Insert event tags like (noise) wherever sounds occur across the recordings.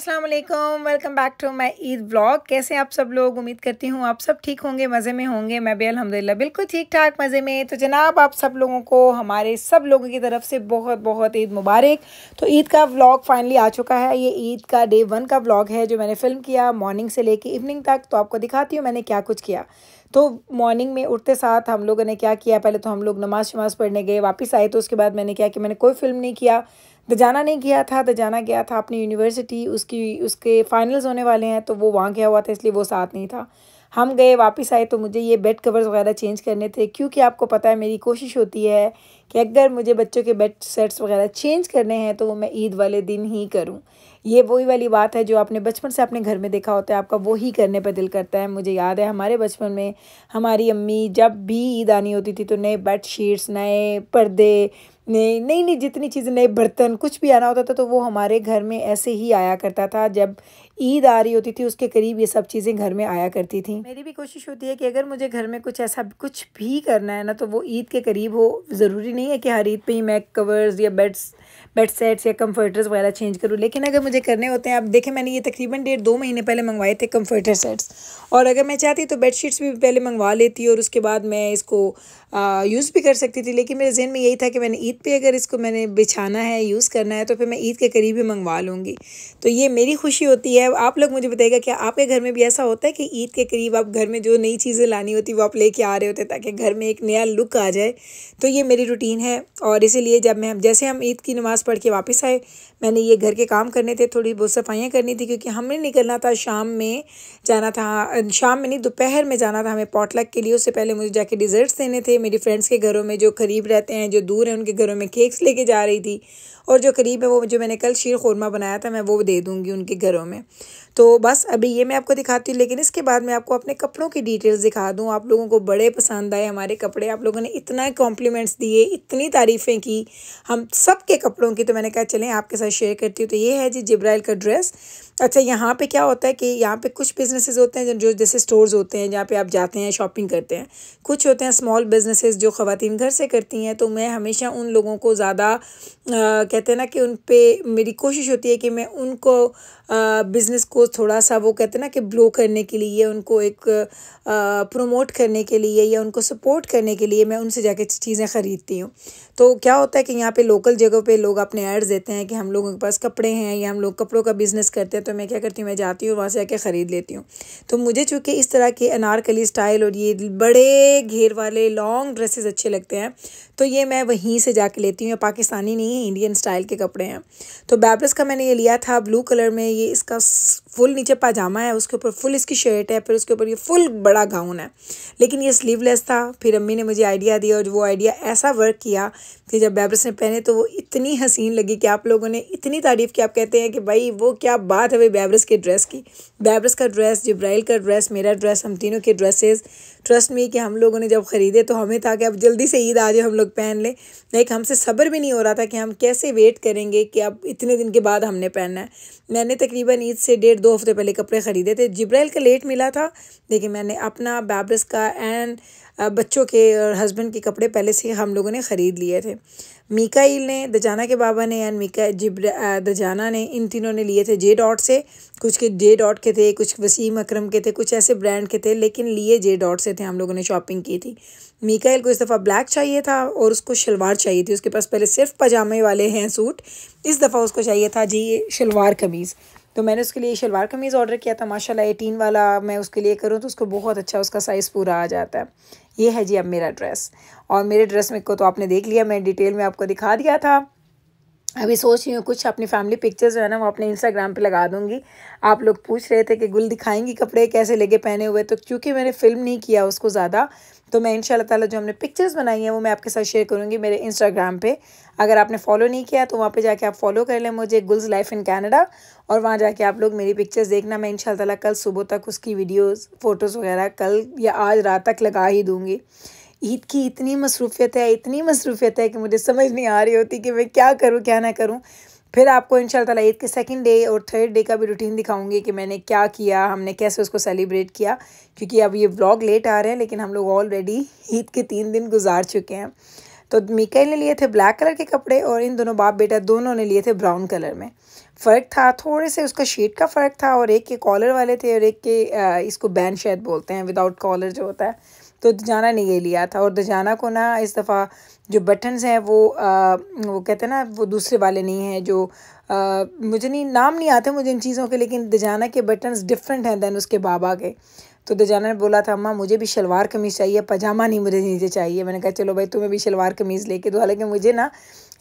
अस्सलाम वालेकुम welcome back to my Eid blog कैसे आप सब लोग उम्मीद करती हूँ आप सब ठीक होंगे मज़े में होंगे मैं भी अलहमदिल्ला बिल्कुल ठीक ठाक मज़े में तो जनाब आप सब लोगों को हमारे सब लोगों की तरफ से बहुत बहुत ईद मुबारक तो ईद का व्लॉग फाइनली आ चुका है ये ईद का डे वन का ब्लॉग है जो मैंने फ़िल्म किया मॉर्निंग से लेके इवनिंग तक तो आपको दिखाती हूँ मैंने क्या कुछ किया तो मॉर्निंग में उठते साथ हम लोगों ने क्या किया पहले तो हम लोग नमाज शमाज पढ़ने गए वापस आए तो उसके बाद मैंने क्या कि मैंने कोई फिल्म नहीं किया द तो जाना नहीं गया था द तो जाना गया था अपनी यूनिवर्सिटी उसकी उसके फाइनल्स होने वाले हैं तो वो वहाँ गया हुआ था इसलिए वो साथ नहीं था हम गए वापस आए तो मुझे ये बेड कवर्स वगैरह चेंज करने थे क्योंकि आपको पता है मेरी कोशिश होती है कि अगर मुझे बच्चों के बेड सेट्स वगैरह चेंज करने हैं तो वो मैं ईद वाले दिन ही करूँ ये वही वाली बात है जो आपने बचपन से अपने घर में देखा होता है आपका वो ही करने पर दिल करता है मुझे याद है हमारे बचपन में हमारी अम्मी जब भी ईद आनी होती थी तो नए बेड शीट्स नए पर्दे नए नई नई जितनी चीज़ें नए बर्तन कुछ भी आना होता था तो वो हमारे घर में ऐसे ही आया करता था जब ईद आ रही होती थी उसके करीब ये सब चीज़ें घर में आया करती थी मेरी भी कोशिश होती है कि अगर मुझे घर में कुछ ऐसा कुछ भी करना है ना तो वो ईद के करीब हो ज़रूरी नहीं है कि हर ईद पर ही मैं कवर्स या बेड्स बेड सेट्स या कम्फर्टर्स वगैरह चेंज करूँ लेकिन अगर मुझे करने होते हैं आप देखें मैंने ये तकरीबन डेढ़ दो महीने पहले मंगवाए थे कम्फर्टर सेट्स और अगर मैं चाहती तो बेडशीट्स भी पहले मंगवा लेती और उसके बाद मैं इसको यूज़ भी कर सकती थी लेकिन मेरे जहन में यही था कि मैंने ईद पे अगर इसको मैंने बिछाना है यूज़ करना है तो फिर मैं ईद के करीब ही मंगवा लूँगी तो ये मेरी खुशी होती है आप लोग मुझे बताएगा कि आपके घर में भी ऐसा होता है कि ईद के करीब आप घर में जो नई चीज़ें लानी होती वो आप लेके आ रहे होते ताकि घर में एक नया लुक आ जाए तो ये मेरी रूटीन है और इसीलिए जब मैं जैसे हम ईद की नमाज़ पढ़ के वापस आए मैंने ये घर के काम करने थे थोड़ी बहुत सफाइयाँ करनी थी क्योंकि हमने निकलना था शाम में जाना था शाम में नहीं दोपहर में जाना था हमें पॉटलक के लिए उससे पहले मुझे जाके डिज़र्ट्स देने थे मेरी फ्रेंड्स के घरों में जो करीब रहते हैं जो दूर हैं उनके घरों में केक्स लेके जा रही थी और जो करीब है वो जो मैंने कल शीर खोरमा बनाया था मैं वो दे दूँगी उनके घरों में तो बस अभी ये मैं आपको दिखाती हूँ लेकिन इसके बाद मैं आपको अपने कपड़ों की डिटेल्स दिखा दूँ आप लोगों को बड़े पसंद आए हमारे कपड़े आप लोगों ने इतना कॉम्प्लीमेंट्स दिए इतनी तारीफ़ें की हम सब के कपड़ों की तो मैंने कहा चलें आपके साथ शेयर करती हूँ तो ये है जी जिब्राइल का ड्रेस अच्छा यहाँ पे क्या होता है कि यहाँ पे कुछ बिज़नेसेस होते हैं जो जैसे स्टोर्स होते हैं जहाँ पे आप जाते हैं शॉपिंग करते हैं कुछ होते हैं स्मॉल बिज़नेसेस जो ख़वान घर से करती हैं तो मैं हमेशा उन लोगों को ज़्यादा कहते हैं ना कि उन पर मेरी कोशिश होती है कि मैं उनको बिज़नेस को थोड़ा सा वो कहते हैं ना कि ब्लो करने के लिए उनको एक प्रोमोट करने के लिए या उनको सपोर्ट करने के लिए मैं उनसे जाके चीज़ें ख़रीदती हूँ तो क्या होता है कि यहाँ पर लोकल जगह पर लोग अपने एड्स देते हैं कि हम लोगों के पास कपड़े हैं या हम लोग कपड़ों का बिज़नेस करते हैं तो तो मैं क्या करती हूँ मैं जाती हूँ वहाँ से आके ख़रीद लेती हूँ तो मुझे चूँकि इस तरह के अनारकली स्टाइल और ये बड़े घेर वाले लॉन्ग ड्रेसेस अच्छे लगते हैं तो ये मैं वहीं से जा लेती हूँ पाकिस्तानी नहीं है इंडियन स्टाइल के कपड़े हैं तो बैब्रस का मैंने ये लिया था ब्लू कलर में ये इसका फुल नीचे पाजामा है उसके ऊपर फुल इसकी शर्ट है फिर उसके ऊपर ये फुल बड़ा गाउन है लेकिन ये स्लीवलेस था फिर अम्मी ने मुझे आइडिया दिया और वो आइडिया ऐसा वर्क किया कि जब बैब्रस ने पहने तो वो इतनी हसीन लगी कि आप लोगों ने इतनी तारीफ़ की आप कहते हैं कि भाई वो क्या बात है हुए बैबरस के ड्रेस की बैबरस का ड्रेस जब्राइल का ड्रेस मेरा ड्रेस हम तीनों के ड्रेसेस ट्रस्ट में कि हम लोगों ने जब ख़रीदे तो हमें था कि अब जल्दी से ईद आ जाए हम लोग पहन लें लाइक हमसे सब्र भी नहीं हो रहा था कि हम कैसे वेट करेंगे कि अब इतने दिन के बाद हमने पहनना है मैंने तकरीबन ईद से डेढ़ दो हफ्ते पहले कपड़े ख़रीदे थे जब्राइल का लेट मिला था लेकिन मैंने अपना बैबरस का एंड बच्चों के और हस्बैंड के कपड़े पहले से हम लोगों ने ख़रीद लिए थे मिकाईल ने दजाना के बाबा ने एंड मिका द दजाना ने इन तीनों ने लिए थे जे डॉट से कुछ के जे डॉट के थे कुछ वसीम अकरम के थे कुछ ऐसे ब्रांड के थे लेकिन लिए जे डॉट से थे हम लोगों ने शॉपिंग की थी मिकाइल को इस दफ़ा ब्लैक चाहिए था और उसको शलवार चाहिए थी उसके पास पहले सिर्फ पजामे वाले हैं सूट इस दफ़ा उसको चाहिए था जी शलवार कमीज़ तो मैंने उसके लिए शलवार कमीज़ ऑर्डर किया था माशाल्लाह एटीन वाला मैं उसके लिए करूँ तो उसको बहुत अच्छा उसका साइज़ पूरा आ जाता है ये है जी अब मेरा ड्रेस और मेरे ड्रेस में को तो आपने देख लिया मैं डिटेल में आपको दिखा दिया था अभी सोच रही हूँ कुछ अपनी फैमिली पिक्चर्स जो है ना वो अपने इंस्टाग्राम पे लगा दूँगी आप लोग पूछ रहे थे कि गुल दिखाएंगी कपड़े कैसे लगे पहने हुए तो क्योंकि मैंने फिल्म नहीं किया उसको ज़्यादा तो मैं इन ताला जो हमने पिक्चर्स बनाई हैं वो मैं आपके साथ शेयर करूँगी मेरे इंस्टाग्राम पे अगर आपने फॉलो नहीं किया तो वहाँ पे जाके आप फॉलो कर लें मुझे गुल्स लाइफ इन कैनेडा और वहाँ जाके आप लोग मेरी पिक्चर्स देखना मैं इन ताला कल सुबह तक उसकी वीडियोज़ फ़ोटोज़ वगैरह कल या आज रात तक लगा ही दूँगी ईद की इतनी मसरूफियत है इतनी मसरूफियत है कि मुझे समझ नहीं आ रही होती कि मैं क्या करूँ क्या ना करूँ फिर आपको इन ईद के सेकेंड डे और थर्ड डे का भी रूटीन दिखाऊंगी कि मैंने क्या किया हमने कैसे उसको सेलिब्रेट किया क्योंकि अब ये ब्लॉग लेट आ रहे हैं लेकिन हम लोग ऑलरेडी ईद के तीन दिन गुजार चुके हैं तो मिकाई ने लिए थे ब्लैक कलर के कपड़े और इन दोनों बाप बेटा दोनों ने लिए थे ब्राउन कलर में फ़र्क था थोड़े से उसका शेड का फ़र्क था और एक के कॉलर वाले थे और एक के इसको बैन शायद बोलते हैं विदाउट कॉलर जो होता है तो दजाना ने ये लिया था और दजाना को ना इस दफ़ा जो बटन्स हैं वो आ, वो कहते हैं ना वो दूसरे वाले नहीं हैं जो आ, मुझे नहीं नाम नहीं आते मुझे इन चीज़ों के लेकिन दजाना के बटन्स डिफरेंट हैं दैन उसके बाबा के तो दजाना ने बोला था अम्मा मुझे भी शलवार कमीज़ चाहिए पजामा नहीं मुझे नीचे चाहिए मैंने कहा चलो भाई तुम्हें भी शलवार कमीज़ लेके दो हालांकि मुझे ना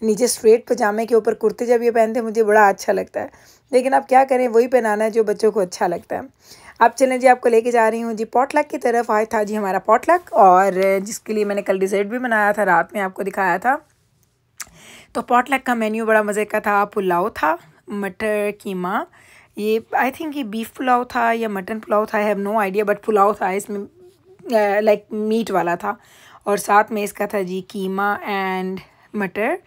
नीचे स्ट्रेट पजामे के ऊपर कुर्ते जब ये पहनते मुझे बड़ा अच्छा लगता है लेकिन आप क्या करें वही पहनाना है जो बच्चों को अच्छा लगता है अब चलें जी आपको लेके जा रही हूँ जी पॉटलक की तरफ आया था जी हमारा पॉटलक और जिसके लिए मैंने कल डिज़र्ट भी बनाया था रात में आपको दिखाया था तो पॉटलक का मेन्यू बड़ा मज़े का था पुलाव था मटर कीमा ये आई थिंक ये बीफ पुलाव था या मटन पुलाव था I have no idea but pulao था इसमें लाइक मीट वाला था और साथ में इसका था जी कीमा एंड मटर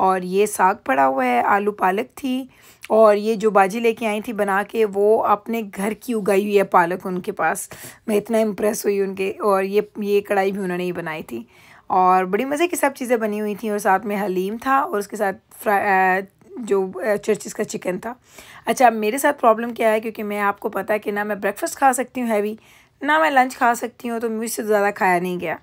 और ये साग पड़ा हुआ है आलू पालक थी और ये जो बाजी लेके आई थी बना के वो अपने घर की उगाई हुई है पालक उनके पास मैं इतना इम्प्रेस हुई उनके और ये ये कढ़ाई भी उन्होंने ही बनाई थी और बड़ी मज़े की सब चीज़ें बनी हुई थी और साथ में हलीम था और उसके साथ फ्राई जो चर्चिस का चिकन था अच्छा मेरे साथ प्रॉब्लम क्या है क्योंकि मैं आपको पता है कि ना मैं ब्रेकफास्ट खा सकती हूँ हैवी ना मैं लंच खा सकती हूँ तो मुझसे तो ज़्यादा खाया नहीं गया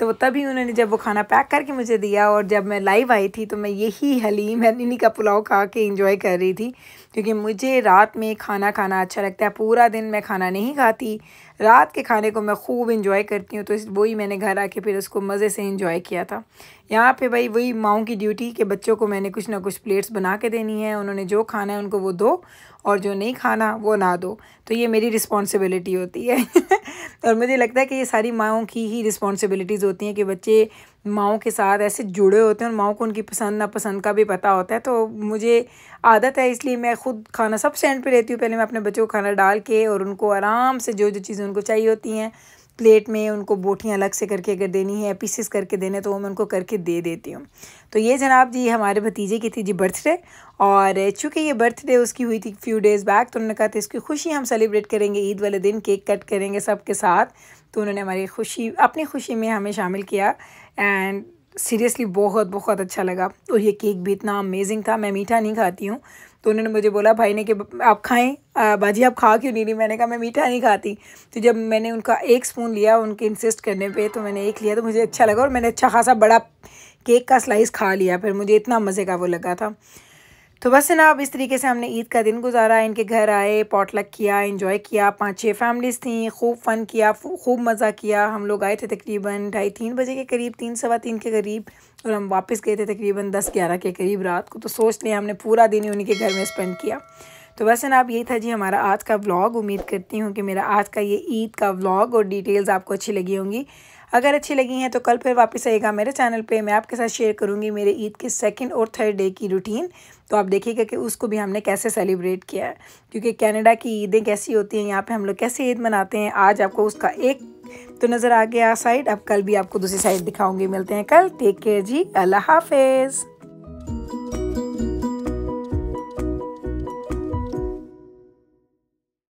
तो तभी उन्होंने जब वो खाना पैक करके मुझे दिया और जब मैं लाइव आई थी तो मैं यही हलीम है इन्हीं का पुलाव खा के इंजॉय कर रही थी क्योंकि मुझे रात में खाना खाना अच्छा लगता है पूरा दिन मैं खाना नहीं खाती रात के खाने को मैं खूब इंजॉय करती हूँ तो इस वही मैंने घर आके फिर उसको मज़े से इंजॉय किया था यहाँ पे भाई वही माओ की ड्यूटी के बच्चों को मैंने कुछ ना कुछ प्लेट्स बना के देनी है उन्होंने जो खाना है उनको वो दो और जो नहीं खाना वो ना दो तो ये मेरी रिस्पॉन्सिबिलिटी होती है (laughs) और मुझे लगता है कि ये सारी माओ की ही रिस्पॉन्सिबिलिटीज़ होती हैं कि बच्चे माओ के साथ ऐसे जुड़े होते हैं और माओ को उनकी पसंद नापसंद का भी पता होता है तो मुझे आदत है इसलिए मैं खुद खाना सब स्टैंड पे रहती हूँ पहले मैं अपने बच्चों को खाना डाल के और उनको आराम से जो जो चीज़ें उनको चाहिए होती हैं प्लेट में उनको बोटियाँ अलग से करके अगर देनी है पीसेस करके देने तो वो मैं उनको करके दे देती हूँ तो ये जनाब जी हमारे भतीजे की थी जी बर्थडे और चूँकि ये बर्थडे उसकी हुई थी फ्यू डेज़ बैक तो उन्होंने कहा था इसकी खुशी हम सेलिब्रेट करेंगे ईद वाले दिन केक कट करेंगे सब के साथ तो उन्होंने हमारी खुशी अपनी खुशी में हमें शामिल किया एंड सीरियसली बहुत बहुत अच्छा लगा और ये केक भी इतना अमेजिंग था मैं मीठा नहीं खाती हूँ तो उन्होंने मुझे बोला भाई ने कि आप खाएं भाजी आप खा क्यों नहीं रही मैंने कहा मैं मीठा नहीं खाती तो जब मैंने उनका एक स्पून लिया उनके इंसिस्ट करने पे तो मैंने एक लिया तो मुझे अच्छा लगा और मैंने अच्छा खासा बड़ा केक का स्लाइस खा लिया फिर मुझे इतना मज़े का वो लगा था तो बस ना अब इस तरीके से हमने ईद का दिन गुजारा इनके घर आए पॉटलक किया इन्जॉय किया पाँच छः फैमिलीज़ थी खूब फ़न किया खूब मज़ा किया हम लोग आए थे तकरीबन ढाई तीन बजे के करीब तीन सवा तीन के करीब और हम वापस गए थे तकरीबन दस ग्यारह के करीब रात को तो सोच लिया हमने पूरा दिन ही उन्हीं के घर में स्पेंड किया तो वैसे ना आप यही था जी हमारा आज का व्लॉग उम्मीद करती हूँ कि मेरा आज का ये ईद का व्लॉग और डिटेल्स आपको अच्छी लगी होंगी अगर अच्छी लगी हैं तो कल फिर वापस आएगा मेरे चैनल पे मैं आपके साथ शेयर करूँगी मेरे ईद के सेकंड और थर्ड डे की रूटीन तो आप देखिएगा कि उसको भी हमने कैसे सेलिब्रेट किया है क्योंकि कैनेडा की ईदें कैसी होती हैं यहाँ पर हम लोग कैसे ईद मनाते हैं आज आपको उसका एक तो नज़र आ गया साइड अब कल भी आपको दूसरी साइड दिखाऊँगी मिलते हैं कल टेक केयर जी अल्लाह हाफिज़